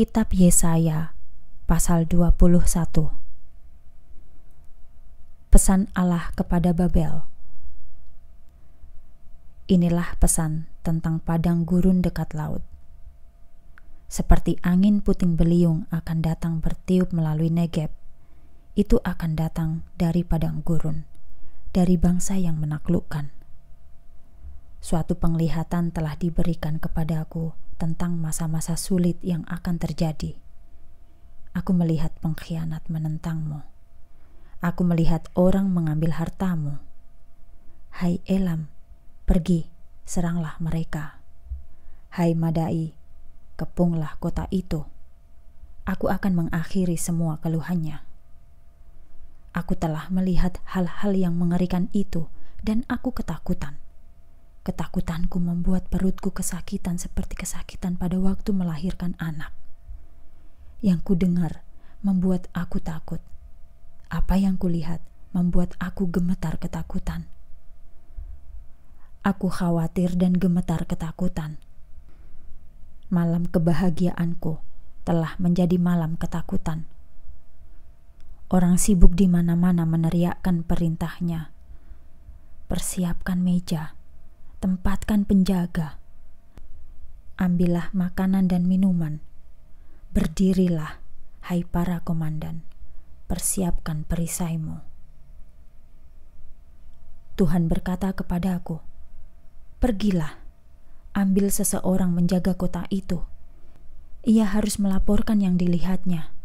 kitab Yesaya pasal 21. Pesan Allah kepada Babel. Inilah pesan tentang padang gurun dekat laut. Seperti angin puting beliung akan datang bertiup melalui Negeb, itu akan datang dari padang gurun, dari bangsa yang menaklukkan. Suatu penglihatan telah diberikan kepadaku tentang masa-masa sulit yang akan terjadi. Aku melihat pengkhianat menentangmu. Aku melihat orang mengambil hartamu. Hai Elam, pergi, seranglah mereka. Hai Madai, kepunglah kota itu. Aku akan mengakhiri semua keluhannya. Aku telah melihat hal-hal yang mengerikan itu, dan aku ketakutan Ketakutanku membuat perutku kesakitan seperti kesakitan pada waktu melahirkan anak. Yang ku dengar membuat aku takut. Apa yang kulihat membuat aku gemetar ketakutan. Aku khawatir dan gemetar ketakutan. Malam kebahagiaanku telah menjadi malam ketakutan. Orang sibuk di mana-mana meneriakkan perintahnya. Persiapkan meja tempatkan penjaga. Ambillah makanan dan minuman. Berdirilah, hai para komandan, persiapkan perisaimu. Tuhan berkata kepadaku, "Pergilah, ambil seseorang menjaga kota itu. Ia harus melaporkan yang dilihatnya.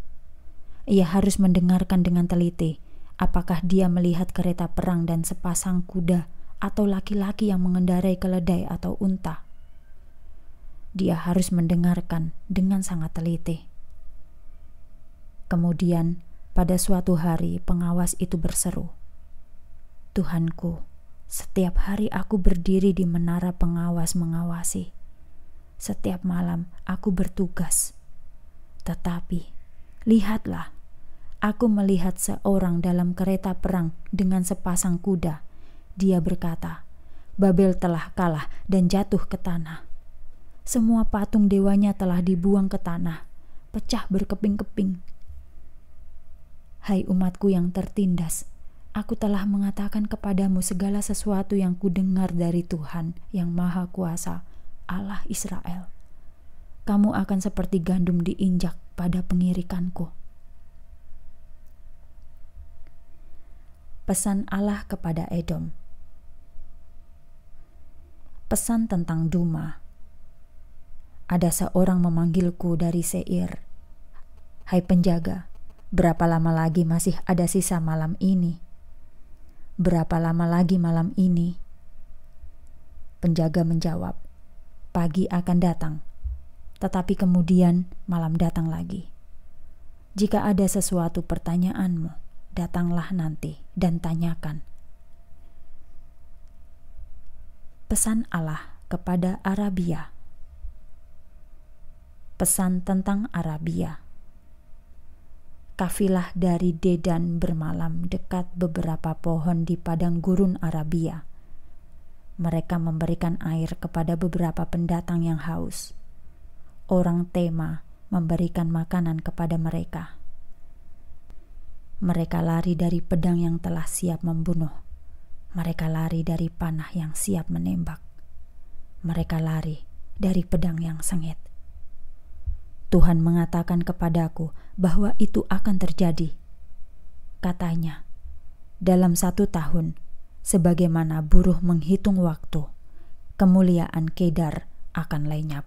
Ia harus mendengarkan dengan teliti apakah dia melihat kereta perang dan sepasang kuda." atau laki-laki yang mengendarai keledai atau unta. Dia harus mendengarkan dengan sangat teliti. Kemudian, pada suatu hari, pengawas itu berseru, "Tuhanku, setiap hari aku berdiri di menara pengawas mengawasi. Setiap malam aku bertugas, tetapi lihatlah, aku melihat seorang dalam kereta perang dengan sepasang kuda dia berkata, "Babel telah kalah dan jatuh ke tanah. Semua patung dewanya telah dibuang ke tanah, pecah berkeping-keping." Hai umatku yang tertindas, aku telah mengatakan kepadamu segala sesuatu yang kudengar dari Tuhan yang Maha Kuasa, Allah Israel. Kamu akan seperti gandum diinjak pada pengirikanku. Pesan Allah kepada Edom pesan tentang Duma. Ada seorang memanggilku dari Seir. Hai penjaga, berapa lama lagi masih ada sisa malam ini? Berapa lama lagi malam ini? Penjaga menjawab, pagi akan datang, tetapi kemudian malam datang lagi. Jika ada sesuatu pertanyaanmu, datanglah nanti dan tanyakan pesan Allah kepada Arabia. Pesan tentang Arabia. Kafilah dari Dedan bermalam dekat beberapa pohon di padang gurun Arabia. Mereka memberikan air kepada beberapa pendatang yang haus. Orang Tema memberikan makanan kepada mereka. Mereka lari dari pedang yang telah siap membunuh mereka lari dari panah yang siap menembak. Mereka lari dari pedang yang sengit. Tuhan mengatakan kepadaku bahwa itu akan terjadi. Katanya, dalam satu tahun, sebagaimana buruh menghitung waktu, kemuliaan Kedar akan lenyap.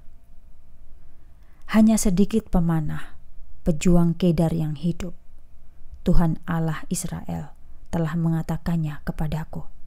Hanya sedikit pemanah, pejuang Kedar yang hidup. Tuhan Allah Israel telah mengatakannya kepadaku.